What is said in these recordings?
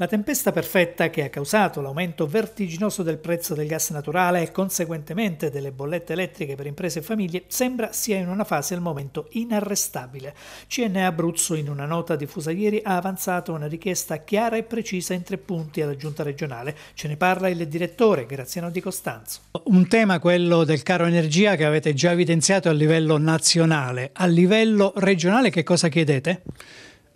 La tempesta perfetta che ha causato l'aumento vertiginoso del prezzo del gas naturale e conseguentemente delle bollette elettriche per imprese e famiglie sembra sia in una fase al momento inarrestabile. CNA Abruzzo in una nota diffusa ieri ha avanzato una richiesta chiara e precisa in tre punti alla giunta regionale. Ce ne parla il direttore Graziano Di Costanzo. Un tema quello del caro energia che avete già evidenziato a livello nazionale. A livello regionale che cosa chiedete?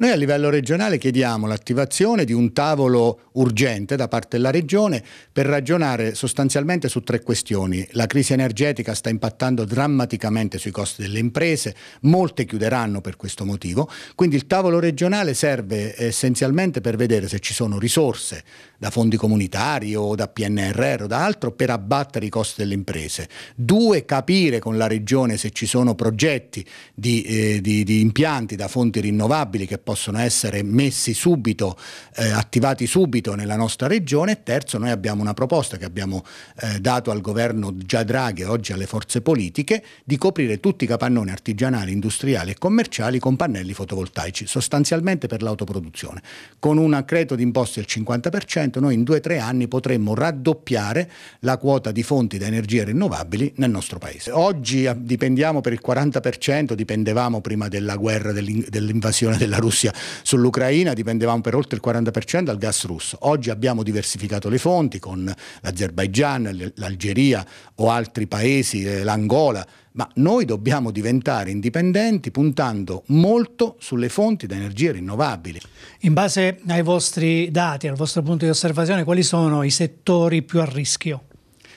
Noi a livello regionale chiediamo l'attivazione di un tavolo urgente da parte della Regione per ragionare sostanzialmente su tre questioni. La crisi energetica sta impattando drammaticamente sui costi delle imprese, molte chiuderanno per questo motivo, quindi il tavolo regionale serve eh, essenzialmente per vedere se ci sono risorse da fondi comunitari o da PNRR o da altro per abbattere i costi delle imprese. Due, capire con la regione se ci sono progetti di, eh, di, di impianti da fonti rinnovabili che possono essere messi subito, eh, attivati subito nella nostra regione. terzo, noi abbiamo una proposta che abbiamo eh, dato al governo già Draghi e oggi alle forze politiche di coprire tutti i capannoni artigianali, industriali e commerciali con pannelli fotovoltaici, sostanzialmente per l'autoproduzione, con un accredito imposte del 50% probabilmente noi in due o tre anni potremmo raddoppiare la quota di fonti da energie rinnovabili nel nostro paese. Oggi eh, dipendiamo per il 40%, dipendevamo prima della guerra, dell'invasione della Russia sull'Ucraina, dipendevamo per oltre il 40% dal gas russo. Oggi abbiamo diversificato le fonti con l'Azerbaigian, l'Algeria o altri paesi, eh, l'Angola ma noi dobbiamo diventare indipendenti puntando molto sulle fonti di energie rinnovabili. In base ai vostri dati, al vostro punto di osservazione, quali sono i settori più a rischio?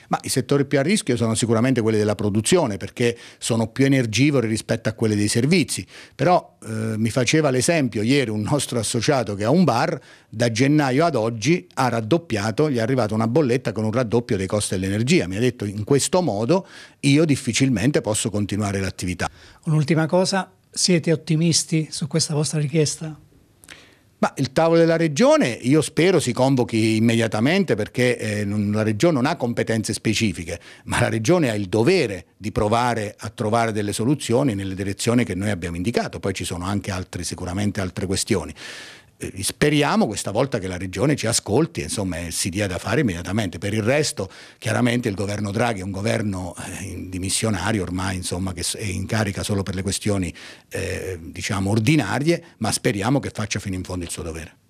Ma i settori più a rischio sono sicuramente quelli della produzione perché sono più energivori rispetto a quelli dei servizi. Però eh, mi faceva l'esempio ieri un nostro associato che ha un bar, da gennaio ad oggi ha raddoppiato, gli è arrivata una bolletta con un raddoppio dei costi dell'energia. Mi ha detto in questo modo io difficilmente posso continuare l'attività. Un'ultima cosa, siete ottimisti su questa vostra richiesta? Ma il tavolo della regione io spero si convochi immediatamente perché eh, la regione non ha competenze specifiche, ma la regione ha il dovere di provare a trovare delle soluzioni nelle direzioni che noi abbiamo indicato, poi ci sono anche altre, sicuramente altre questioni. Eh, speriamo questa volta che la regione ci ascolti e si dia da fare immediatamente. Per il resto, chiaramente il governo Draghi è un governo eh, dimissionario ormai, insomma, che è in carica solo per le questioni eh, diciamo ordinarie, ma speriamo che faccia fino in fondo il suo dovere.